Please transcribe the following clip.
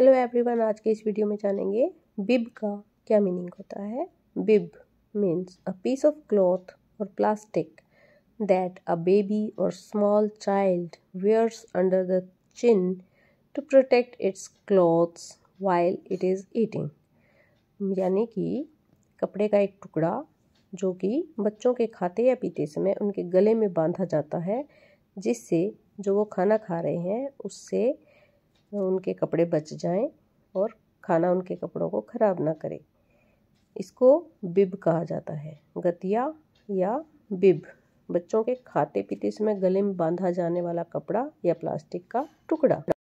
hello everyone आज के इस वीडियो में जानेंगे बिब का क्या मीनिंग होता है bib means a piece of cloth और प्लास्टिक दैट अ बेबी और small child wears under the chin to protect its clothes while it is eating यानी कि कपड़े का एक टुकड़ा जो कि बच्चों के खाते या पीते समय उनके गले में बांधा जाता है जिससे जो वो खाना खा रहे हैं उससे उनके कपड़े बच जाएं और खाना उनके कपड़ों को ख़राब ना करे इसको बिब कहा जाता है गतिया या बिब बच्चों के खाते पीते समय गले में बांधा जाने वाला कपड़ा या प्लास्टिक का टुकड़ा